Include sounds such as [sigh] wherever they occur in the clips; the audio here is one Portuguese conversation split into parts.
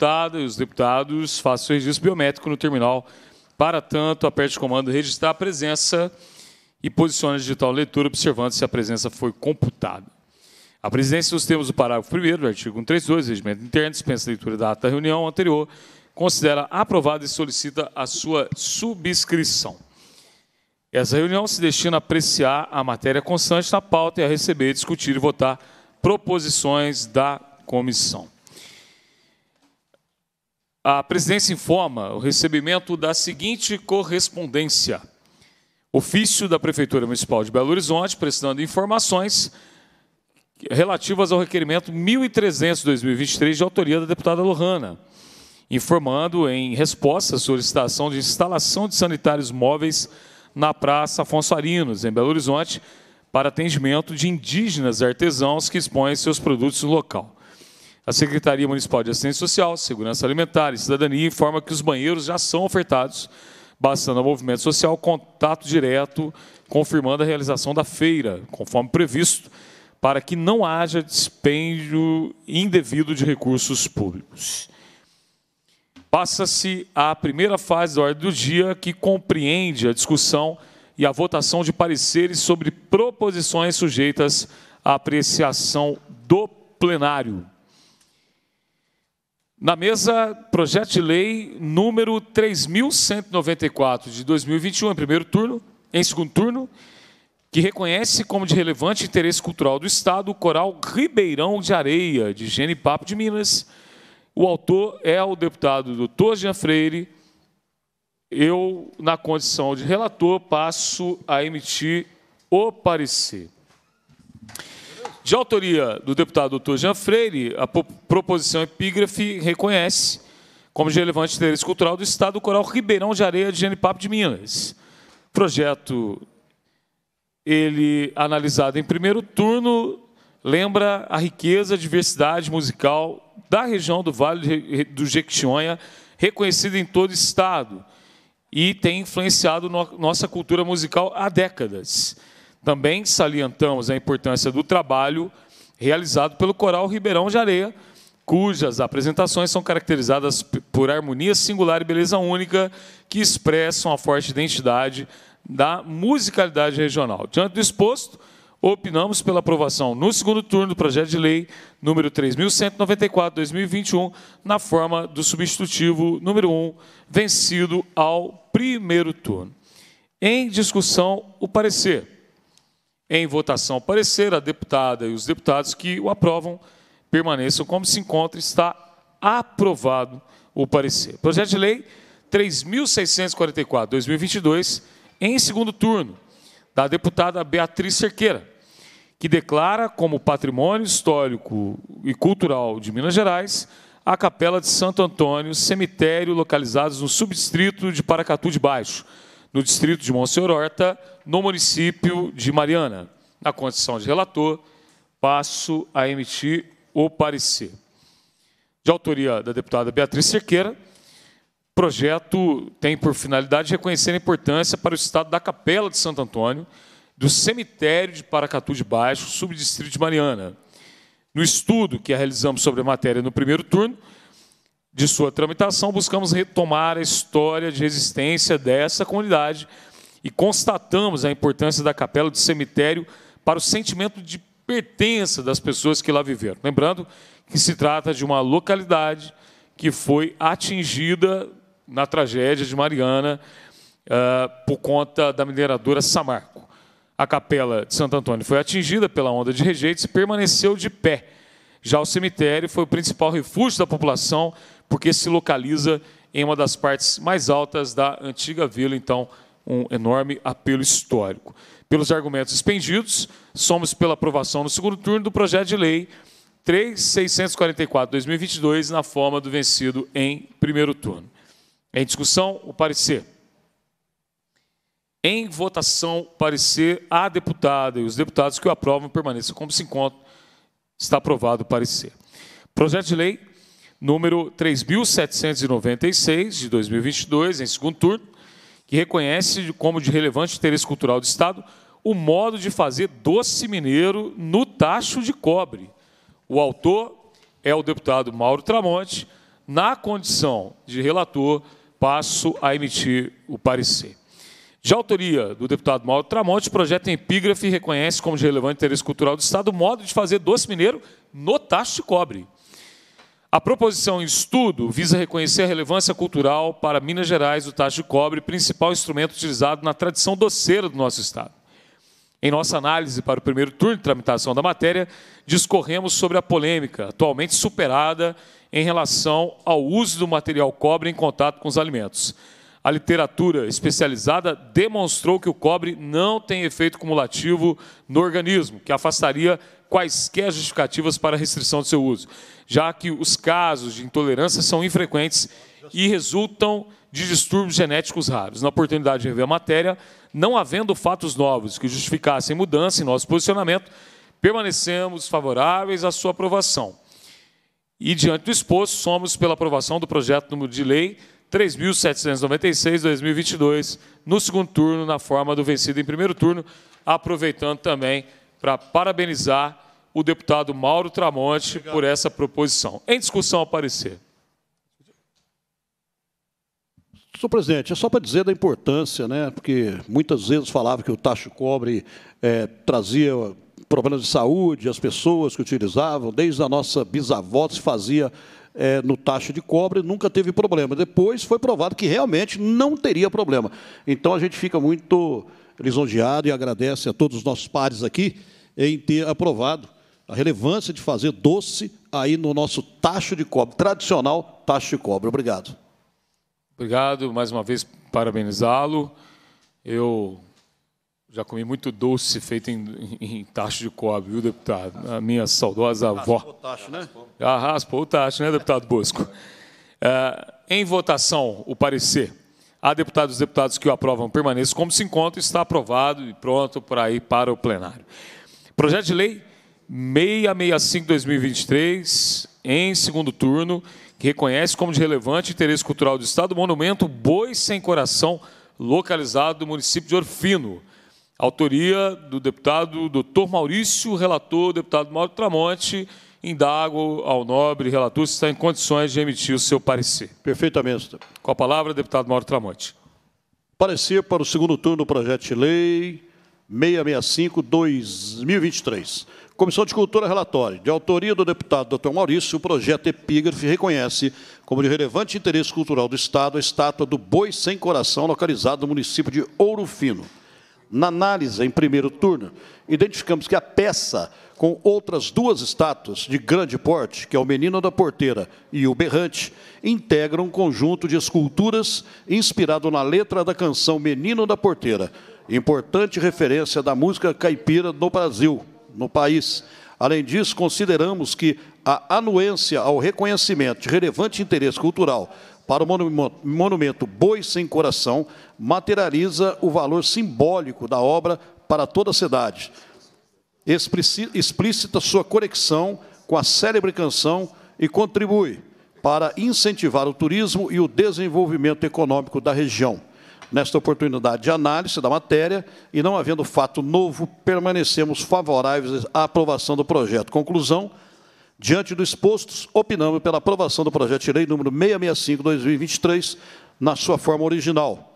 deputada e os deputados façam o registro biométrico no terminal. Para tanto, aperte o comando registrar a presença e posicione a digital leitura, observando se a presença foi computada. A presidência, nos termos do parágrafo 1 do artigo 132 do Regimento Interno, dispensa a leitura da ata da reunião anterior, considera aprovada e solicita a sua subscrição. Essa reunião se destina a apreciar a matéria constante na pauta e a receber, discutir e votar proposições da comissão. A presidência informa o recebimento da seguinte correspondência. Ofício da Prefeitura Municipal de Belo Horizonte, prestando informações relativas ao requerimento 1300-2023 de autoria da deputada Lohana, informando em resposta à solicitação de instalação de sanitários móveis na Praça Afonso Arinos, em Belo Horizonte, para atendimento de indígenas artesãos que expõem seus produtos no local. A Secretaria Municipal de Assistência Social, Segurança Alimentar e Cidadania informa que os banheiros já são ofertados, bastando ao movimento social contato direto, confirmando a realização da feira, conforme previsto, para que não haja dispêndio indevido de recursos públicos. Passa-se à primeira fase da ordem do dia, que compreende a discussão e a votação de pareceres sobre proposições sujeitas à apreciação do plenário. Na mesa, projeto de lei número 3194 de 2021, em primeiro turno, em segundo turno, que reconhece como de relevante interesse cultural do Estado o coral Ribeirão de Areia, de Genipapo de Minas. O autor é o deputado doutor Jean Freire. Eu, na condição de relator, passo a emitir o parecer. De autoria do deputado doutor Jean Freire, a proposição epígrafe reconhece como de relevante interesse cultural do Estado o Coral Ribeirão de Areia de Genipapo de Minas. Projeto ele analisado em primeiro turno lembra a riqueza, a diversidade musical da região do Vale do Jequitinhonha, reconhecida em todo o estado e tem influenciado no nossa cultura musical há décadas. Também salientamos a importância do trabalho realizado pelo Coral Ribeirão de Areia, cujas apresentações são caracterizadas por harmonia singular e beleza única, que expressam a forte identidade da musicalidade regional. Diante do exposto, opinamos pela aprovação no segundo turno do projeto de lei número 3.194/2021 na forma do substitutivo número 1, vencido ao primeiro turno. Em discussão, o parecer. Em votação, parecer a deputada e os deputados que o aprovam permaneçam como se encontra. Está aprovado o parecer. Projeto de lei 3.644, 2022, em segundo turno, da deputada Beatriz Cerqueira, que declara como patrimônio histórico e cultural de Minas Gerais a Capela de Santo Antônio, cemitério localizados no subdistrito de Paracatu de Baixo, no distrito de Monsenhor Horta, no município de Mariana. Na condição de relator, passo a emitir o parecer. De autoria da deputada Beatriz Cerqueira, o projeto tem por finalidade reconhecer a importância para o estado da Capela de Santo Antônio, do cemitério de Paracatu de Baixo, subdistrito de Mariana. No estudo que realizamos sobre a matéria no primeiro turno, de sua tramitação, buscamos retomar a história de resistência dessa comunidade e constatamos a importância da capela do cemitério para o sentimento de pertença das pessoas que lá viveram. Lembrando que se trata de uma localidade que foi atingida na tragédia de Mariana uh, por conta da mineradora Samarco. A capela de Santo Antônio foi atingida pela onda de rejeitos e permaneceu de pé. Já o cemitério foi o principal refúgio da população porque se localiza em uma das partes mais altas da antiga vila, então um enorme apelo histórico. Pelos argumentos expendidos, somos pela aprovação no segundo turno do projeto de lei 3644/2022 na forma do vencido em primeiro turno. Em discussão, o parecer. Em votação, parecer a deputada e os deputados que o aprovam permaneçam como se encontram. Está aprovado o parecer. Projeto de lei número 3796 de 2022, em segundo turno, que reconhece como de relevante interesse cultural do Estado o modo de fazer doce mineiro no tacho de cobre. O autor é o deputado Mauro Tramonte. Na condição de relator, passo a emitir o parecer. De autoria do deputado Mauro Tramonte, o projeto em é epígrafe reconhece como de relevante interesse cultural do Estado o modo de fazer doce mineiro no tacho de cobre. A proposição em estudo visa reconhecer a relevância cultural para Minas Gerais do tacho de cobre, principal instrumento utilizado na tradição doceira do nosso Estado. Em nossa análise para o primeiro turno de tramitação da matéria, discorremos sobre a polêmica, atualmente superada, em relação ao uso do material cobre em contato com os alimentos. A literatura especializada demonstrou que o cobre não tem efeito cumulativo no organismo, que afastaria quaisquer justificativas para restrição do seu uso, já que os casos de intolerância são infrequentes e resultam de distúrbios genéticos raros. Na oportunidade de rever a matéria, não havendo fatos novos que justificassem mudança em nosso posicionamento, permanecemos favoráveis à sua aprovação. E, diante do exposto, somos pela aprovação do projeto número de lei 3.796-2022, no segundo turno, na forma do vencido em primeiro turno, aproveitando também para parabenizar o deputado Mauro Tramonte Obrigado. por essa proposição. Em discussão, aparecer. Senhor presidente, é só para dizer da importância, né? porque muitas vezes falava que o tacho cobre é, trazia problemas de saúde, as pessoas que utilizavam, desde a nossa bisavó se fazia é, no tacho de cobre, nunca teve problema. Depois foi provado que realmente não teria problema. Então a gente fica muito lisonjeado e agradece a todos os nossos pares aqui em ter aprovado a relevância de fazer doce aí no nosso tacho de cobre, tradicional tacho de cobre. Obrigado. Obrigado, mais uma vez, parabenizá-lo. Eu já comi muito doce feito em, em, tacho de cobre, viu, deputado? A minha saudosa já avó. Raspou o tacho, né? Já ah, raspou o tacho, né, deputado Bosco? É, em votação, o parecer. Há deputados e deputados que o aprovam, permaneçam como se encontra, está aprovado e pronto para ir para o plenário. Projeto de lei 665-2023, em segundo turno, que reconhece como de relevante interesse cultural do Estado o monumento Boi Sem Coração, localizado no município de Orfino. Autoria do deputado doutor Maurício, relator, deputado Mauro Tramonte, indago ao nobre relator se está em condições de emitir o seu parecer. Perfeitamente. Com a palavra, deputado Mauro Tramonte. Parecer para o segundo turno do projeto de lei 665-2023. Comissão de Cultura relatório. De autoria do deputado Dr. Maurício, o projeto Epígrafe reconhece como de relevante interesse cultural do Estado a estátua do Boi Sem Coração, localizada no município de Ouro Fino. Na análise em primeiro turno, identificamos que a peça com outras duas estátuas de grande porte, que é o Menino da Porteira e o Berrante, integram um conjunto de esculturas inspirado na letra da canção Menino da Porteira, importante referência da música caipira no Brasil, no país. Além disso, consideramos que a anuência ao reconhecimento de relevante interesse cultural para o monumento Boi Sem Coração materializa o valor simbólico da obra para toda a cidade explícita sua conexão com a célebre canção e contribui para incentivar o turismo e o desenvolvimento econômico da região. Nesta oportunidade de análise da matéria, e não havendo fato novo, permanecemos favoráveis à aprovação do projeto. Conclusão, diante do exposto, opinamos pela aprovação do projeto de lei número 665-2023, na sua forma original.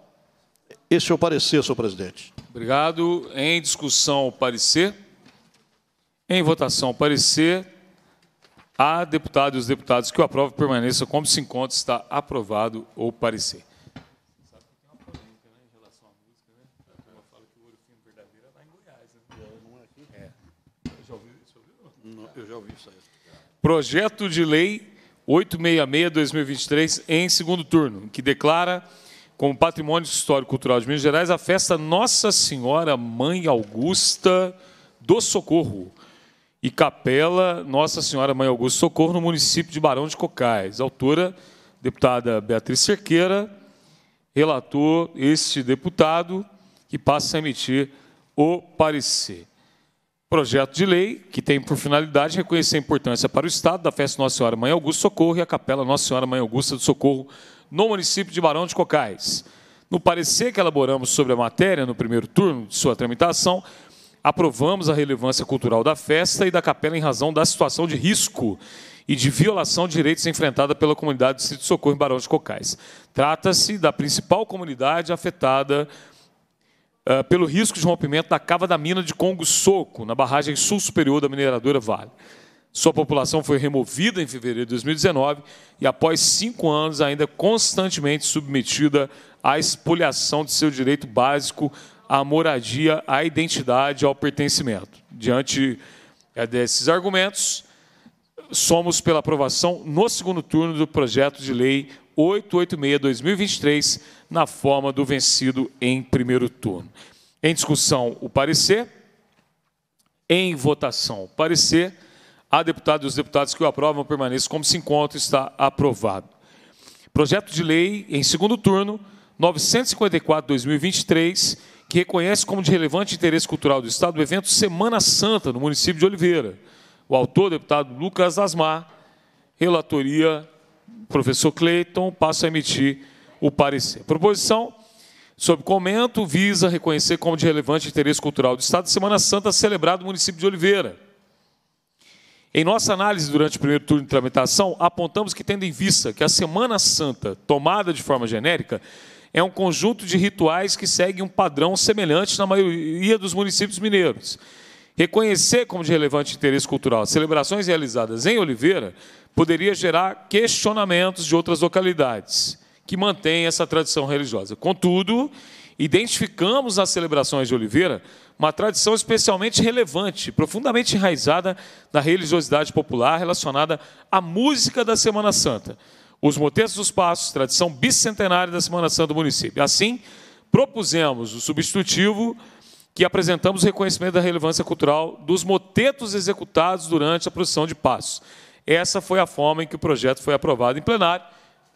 Este é o parecer, senhor presidente. Obrigado. Em discussão, o parecer. Em votação, parecer a deputada e os deputados que o aprovam permaneçam como se encontra, está aprovado ou parecer. Eu já ouvi isso aí. Projeto de Lei 866-2023, em segundo turno, que declara como Patrimônio Histórico Cultural de Minas Gerais a festa Nossa Senhora Mãe Augusta do Socorro, e Capela Nossa Senhora Mãe Augusto Socorro, no município de Barão de Cocais. Autora, deputada Beatriz Cerqueira, relator este deputado, que passa a emitir o parecer. Projeto de lei que tem por finalidade reconhecer a importância para o Estado da festa Nossa Senhora Mãe do Socorro e a Capela Nossa Senhora Mãe Augusta do Socorro no município de Barão de Cocais. No parecer que elaboramos sobre a matéria no primeiro turno de sua tramitação, aprovamos a relevância cultural da festa e da capela em razão da situação de risco e de violação de direitos enfrentada pela comunidade do Distrito de Socorro em Barão de Cocais. Trata-se da principal comunidade afetada uh, pelo risco de rompimento da cava da mina de Congo Soco, na barragem sul superior da mineradora Vale. Sua população foi removida em fevereiro de 2019 e, após cinco anos, ainda constantemente submetida à expoliação de seu direito básico à moradia, à identidade, ao pertencimento. Diante é, desses argumentos, somos pela aprovação no segundo turno do projeto de lei 886-2023, na forma do vencido em primeiro turno. Em discussão, o parecer. Em votação, o parecer. A deputada e os deputados que o aprovam permaneçam como se encontra, está aprovado. Projeto de lei, em segundo turno, 954-2023, que reconhece como de relevante interesse cultural do Estado o evento Semana Santa, no município de Oliveira. O autor, deputado Lucas Asmar, relatoria, professor Cleiton, passa a emitir o parecer. Proposição, sob comento, visa reconhecer como de relevante interesse cultural do Estado Semana Santa celebrada no município de Oliveira. Em nossa análise durante o primeiro turno de tramitação, apontamos que, tendo em vista que a Semana Santa, tomada de forma genérica, é um conjunto de rituais que segue um padrão semelhante na maioria dos municípios mineiros. Reconhecer como de relevante interesse cultural celebrações realizadas em Oliveira poderia gerar questionamentos de outras localidades que mantêm essa tradição religiosa. Contudo, identificamos nas celebrações de Oliveira uma tradição especialmente relevante, profundamente enraizada na religiosidade popular relacionada à música da Semana Santa os motetes dos passos, tradição bicentenária da Semana Santa do município. Assim, propusemos o substitutivo que apresentamos o reconhecimento da relevância cultural dos motetos executados durante a procissão de passos. Essa foi a forma em que o projeto foi aprovado em plenário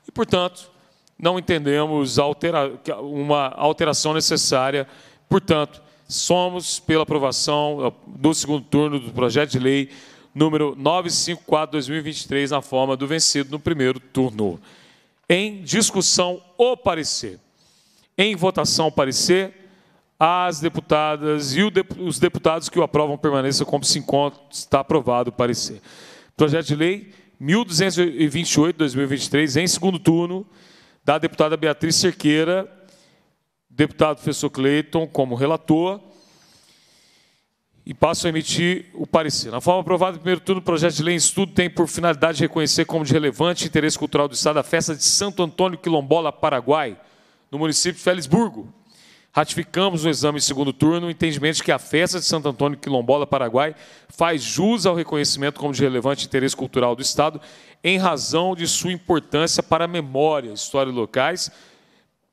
e, portanto, não entendemos altera uma alteração necessária. Portanto, somos pela aprovação eh, do segundo turno do projeto de lei número 954-2023, na forma do vencido no primeiro turno. Em discussão, o parecer. Em votação, o parecer. As deputadas e os deputados que o aprovam permaneçam como se encontra. Está aprovado o parecer. Projeto de lei 1228-2023, em segundo turno, da deputada Beatriz Cerqueira, deputado professor Cleiton como relator e passo a emitir o parecer. Na forma aprovada em primeiro turno, o projeto de lei em estudo tem por finalidade reconhecer como de relevante interesse cultural do Estado a festa de Santo Antônio Quilombola, Paraguai, no município de Felisburgo. Ratificamos no exame em segundo turno o entendimento de que a festa de Santo Antônio Quilombola, Paraguai, faz jus ao reconhecimento como de relevante interesse cultural do Estado em razão de sua importância para a memória, história e locais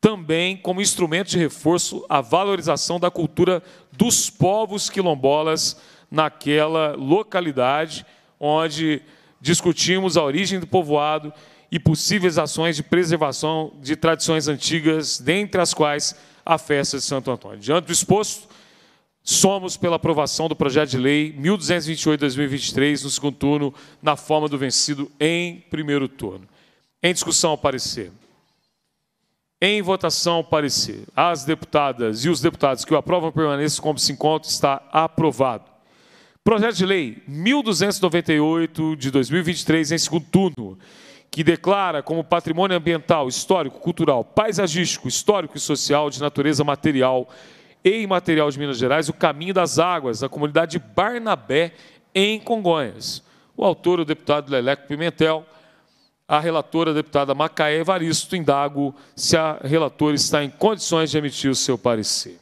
também como instrumento de reforço à valorização da cultura dos povos quilombolas naquela localidade onde discutimos a origem do povoado e possíveis ações de preservação de tradições antigas, dentre as quais a festa de Santo Antônio. Diante do exposto, somos pela aprovação do projeto de lei 1228/2023 no segundo turno, na forma do vencido em primeiro turno. Em discussão, parecer. Em votação, parecer. As deputadas e os deputados que o aprovam permaneçam como se encontra, está aprovado. Projeto de Lei 1298 de 2023, em segundo turno, que declara como patrimônio ambiental, histórico, cultural, paisagístico, histórico e social de natureza material e imaterial de Minas Gerais o caminho das águas da comunidade Barnabé, em Congonhas. O autor, o deputado Leleco Pimentel, a relatora, a deputada Macaé Evaristo, indago se a relatora está em condições de emitir o seu parecer.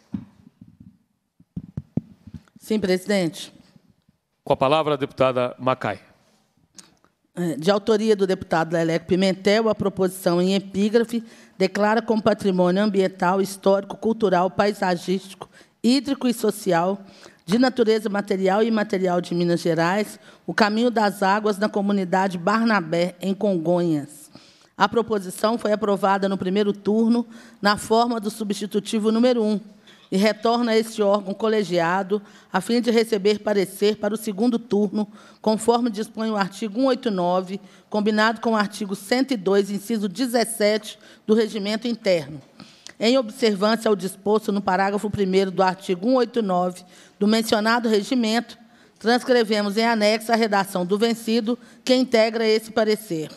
Sim, presidente. Com a palavra, a deputada Macaé. É, de autoria do deputado Leleco Pimentel, a proposição em epígrafe declara como patrimônio ambiental, histórico, cultural, paisagístico, hídrico e social de natureza material e imaterial de Minas Gerais, o Caminho das Águas na comunidade Barnabé, em Congonhas. A proposição foi aprovada no primeiro turno na forma do substitutivo número 1 e retorna a este órgão colegiado a fim de receber parecer para o segundo turno, conforme dispõe o artigo 189, combinado com o artigo 102, inciso 17 do regimento interno em observância ao disposto no parágrafo 1 do artigo 189 do mencionado regimento, transcrevemos em anexo a redação do vencido que integra esse parecer.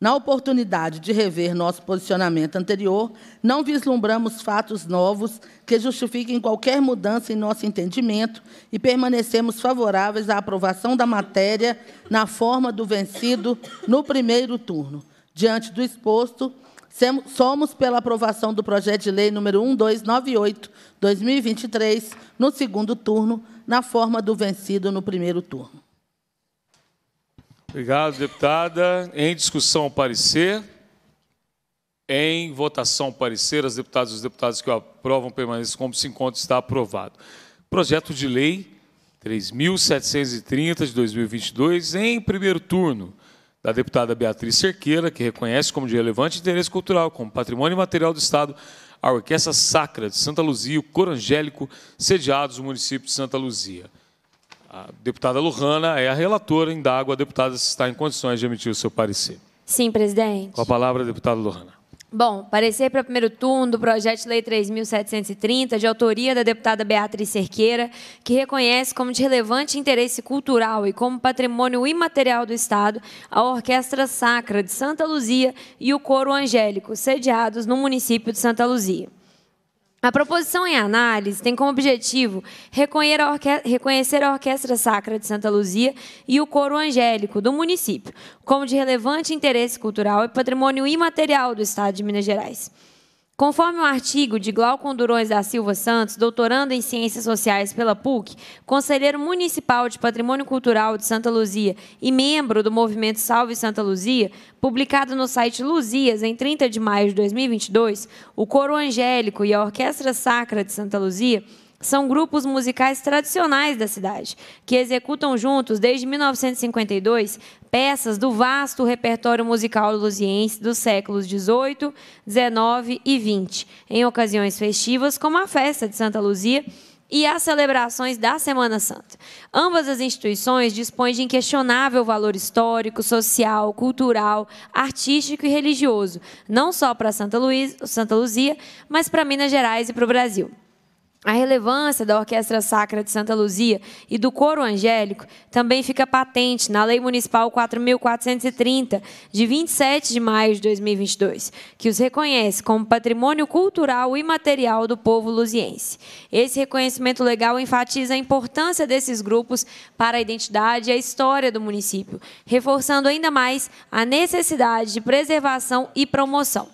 Na oportunidade de rever nosso posicionamento anterior, não vislumbramos fatos novos que justifiquem qualquer mudança em nosso entendimento e permanecemos favoráveis à aprovação da matéria na forma do vencido no primeiro turno. Diante do exposto, Somos pela aprovação do projeto de lei número 1298/2023 no segundo turno, na forma do vencido no primeiro turno. Obrigado, deputada. Em discussão, parecer. Em votação, parecer. As deputadas e os deputados que o aprovam permaneçam como se encontra. Está aprovado. Projeto de lei 3.730 de 2022, em primeiro turno da deputada Beatriz Cerqueira, que reconhece como de relevante interesse cultural, como patrimônio material do Estado, a Orquestra Sacra de Santa Luzia, o Corangélico, sediados no município de Santa Luzia. A deputada Lujana é a relatora, indago a deputada se está em condições de emitir o seu parecer. Sim, presidente. Com a palavra, deputada Lujana. Bom, parecer para primeiro turno do projeto de lei 3.730, de autoria da deputada Beatriz Cerqueira, que reconhece como de relevante interesse cultural e como patrimônio imaterial do Estado a Orquestra Sacra de Santa Luzia e o Coro Angélico, sediados no município de Santa Luzia. A proposição em análise tem como objetivo reconhecer a Orquestra Sacra de Santa Luzia e o Coro Angélico do município, como de relevante interesse cultural e patrimônio imaterial do Estado de Minas Gerais. Conforme um artigo de Glaucon Durões da Silva Santos, doutorando em Ciências Sociais pela PUC, conselheiro municipal de Patrimônio Cultural de Santa Luzia e membro do movimento Salve Santa Luzia, publicado no site Luzias em 30 de maio de 2022, o Coro Angélico e a Orquestra Sacra de Santa Luzia são grupos musicais tradicionais da cidade, que executam juntos, desde 1952, peças do vasto repertório musical lusiense dos séculos XVIII, XIX e XX, em ocasiões festivas como a Festa de Santa Luzia e as celebrações da Semana Santa. Ambas as instituições dispõem de inquestionável valor histórico, social, cultural, artístico e religioso, não só para Santa, Luiz, Santa Luzia, mas para Minas Gerais e para o Brasil. A relevância da Orquestra Sacra de Santa Luzia e do Coro Angélico também fica patente na Lei Municipal 4.430, de 27 de maio de 2022, que os reconhece como patrimônio cultural e material do povo luziense. Esse reconhecimento legal enfatiza a importância desses grupos para a identidade e a história do município, reforçando ainda mais a necessidade de preservação e promoção.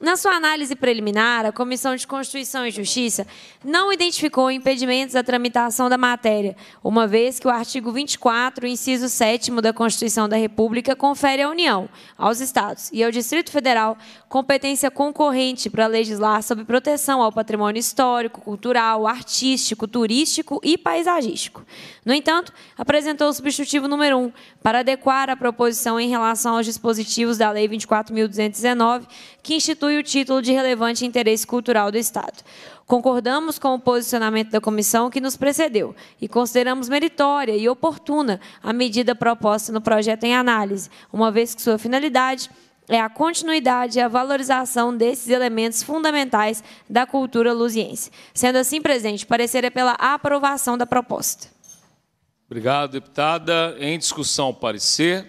Na sua análise preliminar, a Comissão de Constituição e Justiça não identificou impedimentos à tramitação da matéria, uma vez que o artigo 24, inciso 7 da Constituição da República confere à União, aos Estados e ao Distrito Federal competência concorrente para legislar sobre proteção ao patrimônio histórico, cultural, artístico, turístico e paisagístico. No entanto, apresentou o substitutivo número 1 para adequar a proposição em relação aos dispositivos da Lei 24.219, que institui possui o título de relevante interesse cultural do Estado. Concordamos com o posicionamento da comissão que nos precedeu e consideramos meritória e oportuna a medida proposta no projeto em análise, uma vez que sua finalidade é a continuidade e a valorização desses elementos fundamentais da cultura lusiense. Sendo assim, presente, parecer é pela aprovação da proposta. Obrigado, deputada. Em discussão, parecer.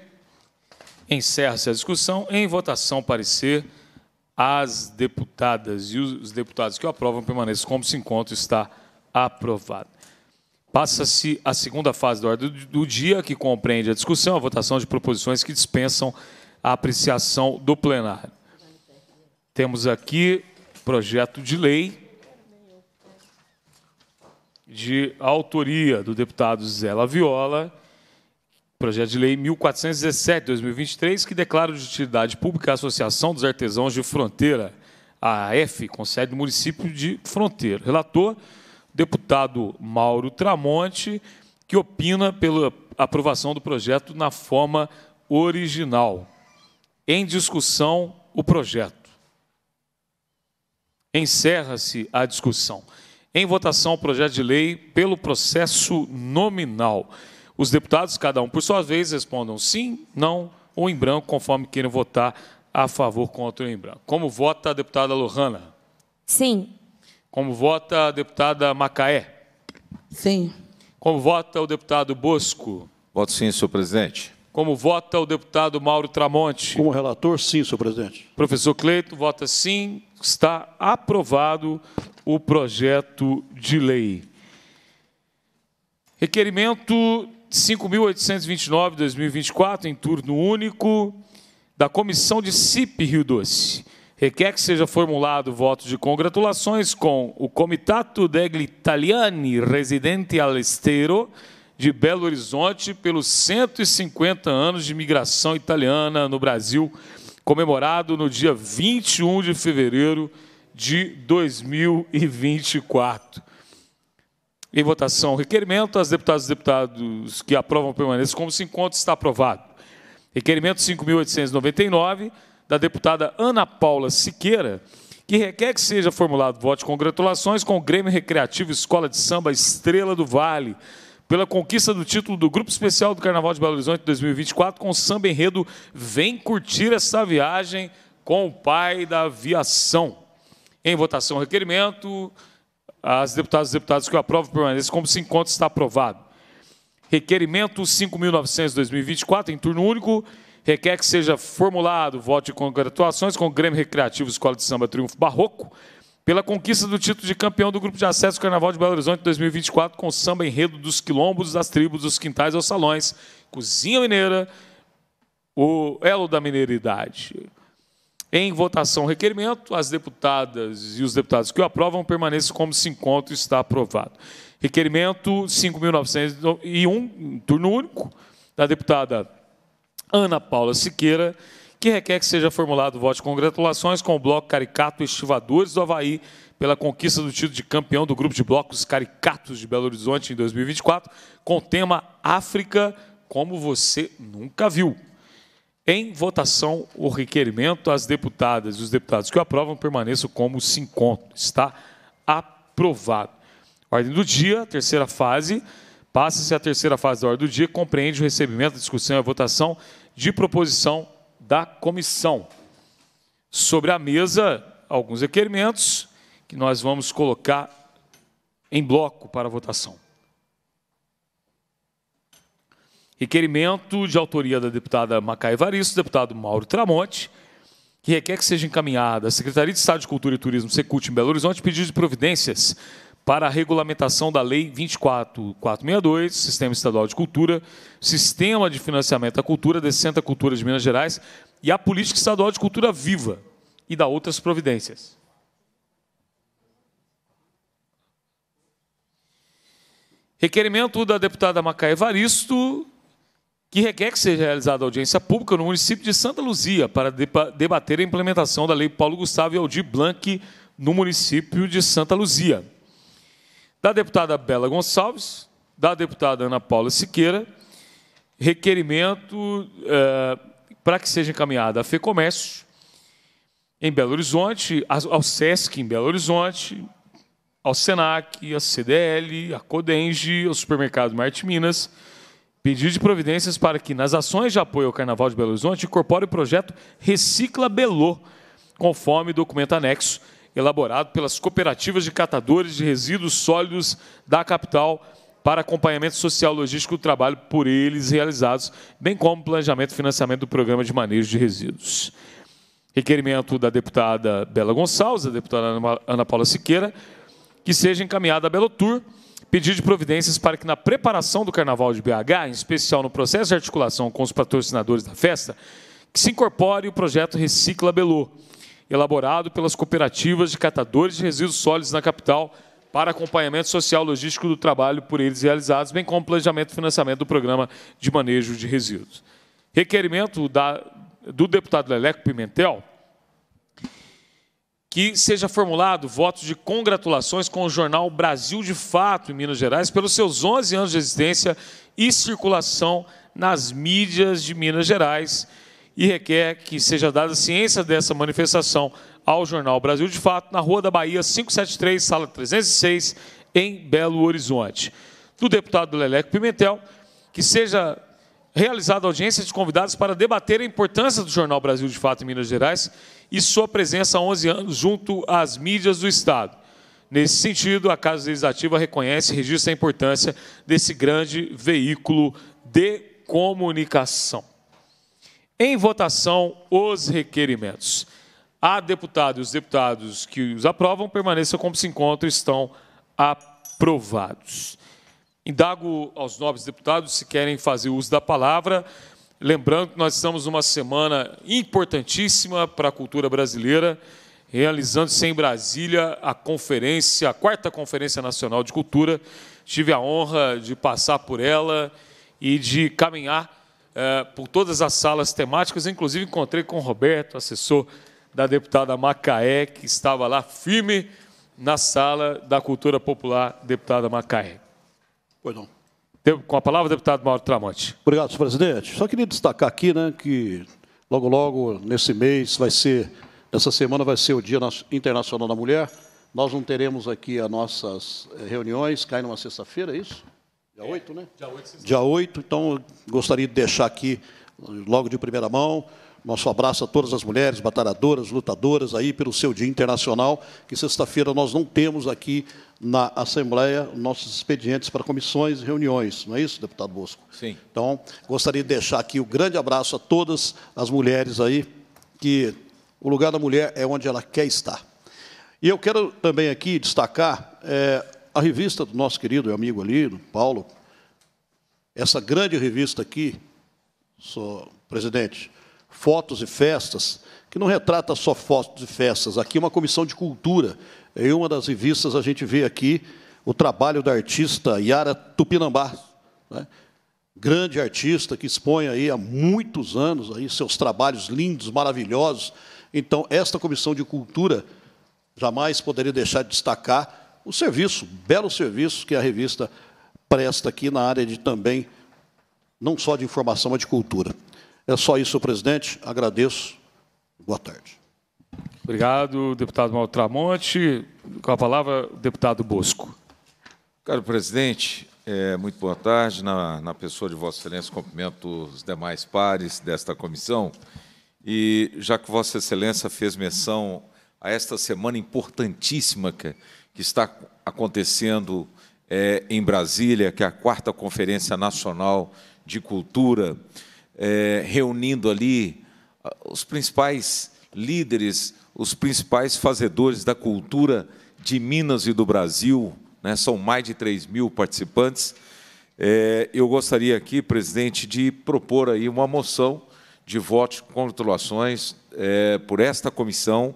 Encerra-se a discussão. Em votação, parecer as deputadas e os deputados que o aprovam permaneçam como se encontra, está aprovado. Passa-se a segunda fase da ordem do dia, que compreende a discussão, a votação de proposições que dispensam a apreciação do plenário. Temos aqui projeto de lei de autoria do deputado Zé Viola, Projeto de Lei 1417, 2023, que declara de utilidade pública a Associação dos Artesãos de Fronteira, a AF, com sede no município de Fronteira. Relator, deputado Mauro Tramonte, que opina pela aprovação do projeto na forma original. Em discussão, o projeto. Encerra-se a discussão. Em votação, o projeto de lei pelo processo nominal. Os deputados, cada um por sua vez, respondam sim, não ou em branco, conforme queiram votar a favor, contra ou em branco. Como vota a deputada Lohana? Sim. Como vota a deputada Macaé? Sim. Como vota o deputado Bosco? Voto sim, senhor presidente. Como vota o deputado Mauro Tramonte? Como relator, sim, senhor presidente. Professor Cleito, vota sim. Está aprovado o projeto de lei. Requerimento 5.829, 2024, em turno único, da Comissão de CIP Rio Doce. Requer que seja formulado voto de congratulações com o Comitato degli Italiani Residenti all'Estero de Belo Horizonte pelos 150 anos de migração italiana no Brasil, comemorado no dia 21 de fevereiro de 2024. Em votação, requerimento às deputadas e deputados que aprovam permaneçam como se encontra está aprovado. Requerimento 5.899 da deputada Ana Paula Siqueira, que requer que seja formulado voto de congratulações com o Grêmio Recreativo Escola de Samba Estrela do Vale pela conquista do título do Grupo Especial do Carnaval de Belo Horizonte 2024 com o samba enredo Vem Curtir essa Viagem com o Pai da Aviação. Em votação, requerimento as deputadas e deputados que eu aprovo permaneçam como se encontra está aprovado. Requerimento 5.900-2024, em turno único, requer que seja formulado voto de congratulações com o Grêmio Recreativo Escola de Samba Triunfo Barroco pela conquista do título de campeão do Grupo de Acesso Carnaval de Belo Horizonte 2024 com samba enredo dos quilombos, das tribos, dos quintais aos salões, cozinha mineira, o elo da mineiridade. Em votação, requerimento, as deputadas e os deputados que o aprovam permaneçam como se encontra, está aprovado. Requerimento 5.901, turno único, da deputada Ana Paula Siqueira, que requer que seja formulado o voto de congratulações com o Bloco Caricato Estivadores do Havaí pela conquista do título de campeão do grupo de blocos caricatos de Belo Horizonte em 2024, com o tema África como você nunca viu. Em votação, o requerimento às deputadas e os deputados que o aprovam permaneçam como se encontram. Está aprovado. Ordem do dia, terceira fase. Passa-se a terceira fase da ordem do dia, compreende o recebimento, a discussão e a votação de proposição da comissão. Sobre a mesa, alguns requerimentos que nós vamos colocar em bloco para votação. Requerimento de autoria da deputada Macaia Varisto, deputado Mauro Tramonte, que requer que seja encaminhada à Secretaria de Estado de Cultura e Turismo, Secult, em Belo Horizonte, pedido de providências para a regulamentação da Lei 24462, Sistema Estadual de Cultura, Sistema de Financiamento da Cultura, Decenta Cultura de Minas Gerais e a Política Estadual de Cultura Viva e da outras providências. Requerimento da deputada Macaé Evaristo, que requer que seja realizada audiência pública no município de Santa Luzia para debater a implementação da Lei Paulo Gustavo e Aldir Blanc no município de Santa Luzia. Da deputada Bela Gonçalves, da deputada Ana Paula Siqueira, requerimento é, para que seja encaminhada à FEComércio, em Belo Horizonte, ao SESC em Belo Horizonte, ao SENAC, à CDL, à CODENGE, ao Supermercado Marte Minas, Pedido de providências para que, nas ações de apoio ao Carnaval de Belo Horizonte, incorpore o projeto Recicla Belo, conforme documento anexo elaborado pelas cooperativas de catadores de resíduos sólidos da capital para acompanhamento social logístico do trabalho por eles realizados, bem como planejamento e financiamento do programa de manejo de resíduos. Requerimento da deputada Bela Gonçalves, da deputada Ana Paula Siqueira, que seja encaminhada a Belo Tour, pedido de providências para que na preparação do Carnaval de BH, em especial no processo de articulação com os patrocinadores da festa, que se incorpore o projeto Recicla Belo, elaborado pelas cooperativas de catadores de resíduos sólidos na capital para acompanhamento social logístico do trabalho por eles realizados, bem como planejamento e financiamento do programa de manejo de resíduos. Requerimento da, do deputado Leleco Pimentel, que seja formulado votos de congratulações com o jornal Brasil de Fato, em Minas Gerais, pelos seus 11 anos de existência e circulação nas mídias de Minas Gerais e requer que seja dada ciência dessa manifestação ao jornal Brasil de Fato, na Rua da Bahia, 573, sala 306, em Belo Horizonte. Do deputado Leleco Pimentel, que seja realizada audiência de convidados para debater a importância do Jornal Brasil de Fato em Minas Gerais e sua presença há 11 anos junto às mídias do Estado. Nesse sentido, a Casa Legislativa reconhece e registra a importância desse grande veículo de comunicação. Em votação, os requerimentos. A deputada e os deputados que os aprovam permaneçam como se encontram e estão aprovados. Indago aos nobres deputados se querem fazer uso da palavra. Lembrando que nós estamos numa semana importantíssima para a cultura brasileira, realizando-se em Brasília a conferência, a quarta Conferência Nacional de Cultura. Tive a honra de passar por ela e de caminhar eh, por todas as salas temáticas, inclusive encontrei com o Roberto, assessor da deputada Macaé, que estava lá firme na sala da cultura popular, deputada Macaé. Pois não. Com a palavra, deputado Mauro Tramonte. Obrigado, senhor presidente. Só queria destacar aqui né, que logo, logo, nesse mês, vai ser, nessa semana vai ser o Dia Internacional da Mulher. Nós não teremos aqui as nossas eh, reuniões, cai numa sexta-feira, é isso? Dia 8, né? É, dia 8, Dia 8, então gostaria de deixar aqui, logo de primeira mão, nosso abraço a todas as mulheres batalhadoras, lutadoras aí pelo seu Dia Internacional, que sexta-feira nós não temos aqui na Assembleia nossos expedientes para comissões e reuniões, não é isso, deputado Bosco? Sim. Então, gostaria de deixar aqui o um grande abraço a todas as mulheres aí, que o lugar da mulher é onde ela quer estar. E eu quero também aqui destacar é, a revista do nosso querido amigo ali, Paulo, essa grande revista aqui, senhor presidente, fotos e festas, que não retrata só fotos e festas. Aqui é uma comissão de cultura. Em uma das revistas a gente vê aqui o trabalho da artista Yara Tupinambá, né? grande artista que expõe aí há muitos anos aí seus trabalhos lindos, maravilhosos. Então, esta comissão de cultura jamais poderia deixar de destacar o serviço, belo serviço que a revista presta aqui na área de também não só de informação, mas de cultura. É só isso, presidente. Agradeço. Boa tarde. Obrigado, deputado Maltramonte. Com a palavra, o deputado Bosco. Caro presidente, é, muito boa tarde. Na, na, pessoa de Vossa Excelência, cumprimento os demais pares desta comissão. E já que Vossa Excelência fez menção a esta semana importantíssima que, que está acontecendo é, em Brasília, que é a quarta Conferência Nacional de Cultura, é, reunindo ali ah, os principais líderes, os principais fazedores da cultura de Minas e do Brasil, né? são mais de 3 mil participantes. É, eu gostaria aqui, presidente, de propor aí uma moção de voto com congratulações é, por esta comissão,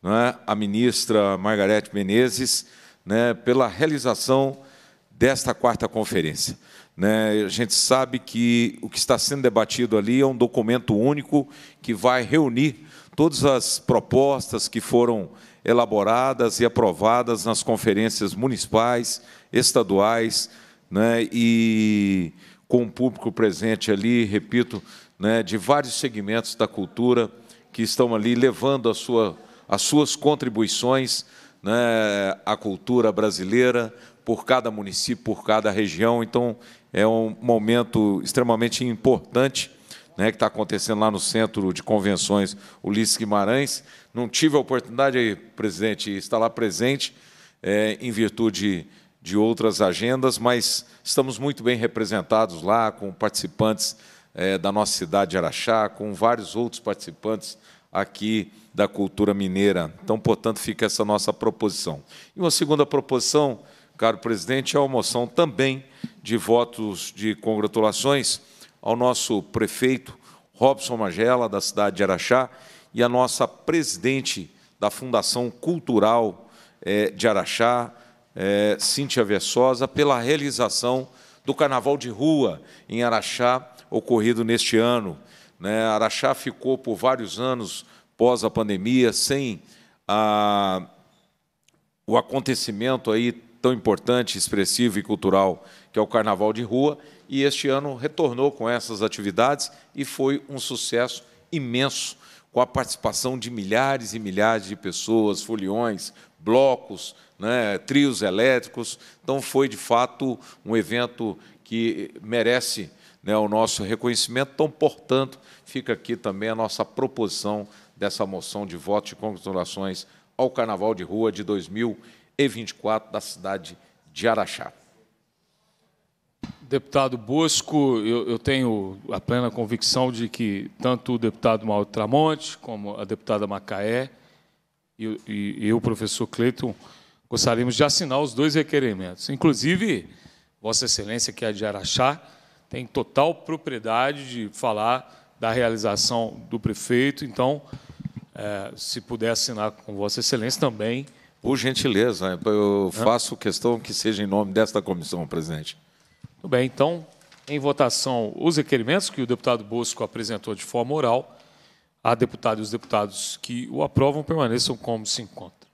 né? a ministra Margarete Menezes, né? pela realização desta quarta conferência. Né? A gente sabe que o que está sendo debatido ali é um documento único que vai reunir todas as propostas que foram elaboradas e aprovadas nas conferências municipais, estaduais, né? e com o público presente ali, repito, né? de vários segmentos da cultura que estão ali levando a sua, as suas contribuições né, à cultura brasileira, por cada município, por cada região. Então, é um momento extremamente importante né, que está acontecendo lá no Centro de Convenções Ulisses Guimarães. Não tive a oportunidade, presidente, de estar lá presente é, em virtude de outras agendas, mas estamos muito bem representados lá, com participantes é, da nossa cidade de Araxá, com vários outros participantes aqui da cultura mineira. Então, portanto, fica essa nossa proposição. E uma segunda proposição caro presidente, é uma moção também de votos de congratulações ao nosso prefeito Robson Magela, da cidade de Araxá, e à nossa presidente da Fundação Cultural eh, de Araxá, eh, Cíntia Versosa, pela realização do Carnaval de Rua em Araxá, ocorrido neste ano. Né? Araxá ficou por vários anos, pós a pandemia, sem a, o acontecimento aí tão importante, expressivo e cultural que é o Carnaval de Rua, e este ano retornou com essas atividades e foi um sucesso imenso, com a participação de milhares e milhares de pessoas, foliões, blocos, né, trios elétricos. Então, foi de fato um evento que merece né, o nosso reconhecimento. Então, portanto, fica aqui também a nossa proposição dessa moção de voto de congratulações ao Carnaval de Rua de 2020 e 24 da cidade de Araxá. Deputado Bosco, eu, eu, tenho a plena convicção de que tanto o deputado Mauro Tramonte como a deputada Macaé e, e, eu, professor Cleiton, gostaríamos de assinar os dois requerimentos. Inclusive, Vossa Excelência, que é de Araxá, tem total propriedade de falar da realização do prefeito, então, é, se puder assinar com Vossa Excelência também por gentileza, né? eu faço questão que seja em nome desta comissão, presidente. Muito bem, então, em votação, os requerimentos que o deputado Bosco apresentou de forma oral, a deputada e os deputados que o aprovam permaneçam como se encontram.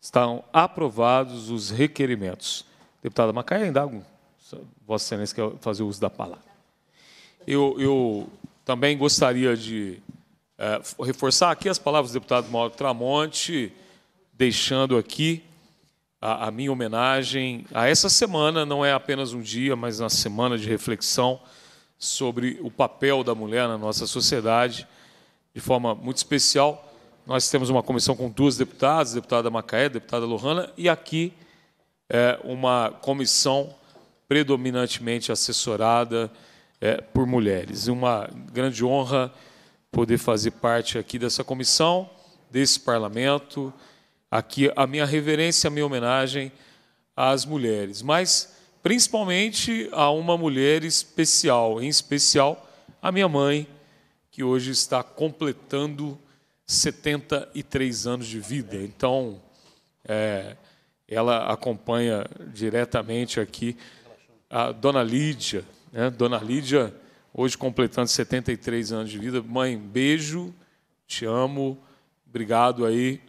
Estão aprovados os requerimentos. Deputada Macaia, ainda algum? Vossa Excelência quer fazer uso da palavra. Eu, eu também gostaria de é, reforçar aqui as palavras do deputado Mauro Tramonte, deixando aqui a, a minha homenagem a essa semana, não é apenas um dia, mas uma semana de reflexão sobre o papel da mulher na nossa sociedade, de forma muito especial. Nós temos uma comissão com duas deputadas, deputada Macaé, deputada Lohana, e aqui é, uma comissão predominantemente assessorada é, por mulheres. Uma grande honra poder fazer parte aqui dessa comissão, desse parlamento aqui a minha reverência, a minha homenagem às mulheres, mas principalmente a uma mulher especial, em especial a minha mãe, que hoje está completando 73 anos de vida. Então, é, ela acompanha diretamente aqui a dona Lídia. Né? Dona Lídia, hoje completando 73 anos de vida. Mãe, beijo, te amo, obrigado aí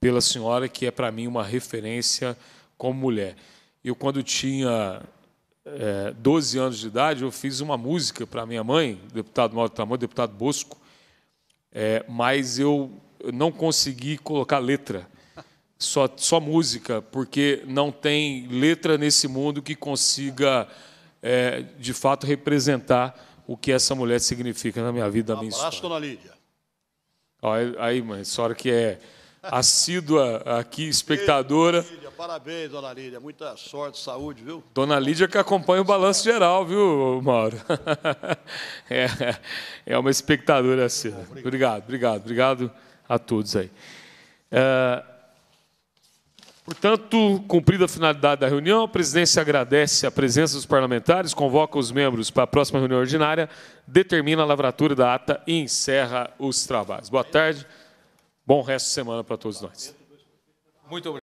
pela senhora, que é para mim uma referência como mulher. Eu, quando tinha é, eh, 12 anos de idade, eu fiz uma música para minha mãe, deputado Mauro Tamanho, deputado Bosco, é, mas eu não consegui colocar letra, só, só música, porque não tem letra nesse mundo que consiga, é, de fato, representar o que essa mulher significa na minha vida, na minha Abraço, história. dona Lídia. aí, mãe, a senhora que é assídua aqui, espectadora. Lídia, parabéns, dona Lídia. Muita sorte, saúde, viu? Dona Lídia que acompanha o balanço geral, viu, Mauro? [laughs] é, é uma espectadora assim. Obrigado, obrigado, obrigado a todos aí. É, portanto, cumprida a finalidade da reunião, a presidência agradece a presença dos parlamentares, convoca os membros para a próxima reunião ordinária, determina a lavratura da ata e encerra os trabalhos. Boa tarde. Bom resto de semana para todos nós. Muito obrigado.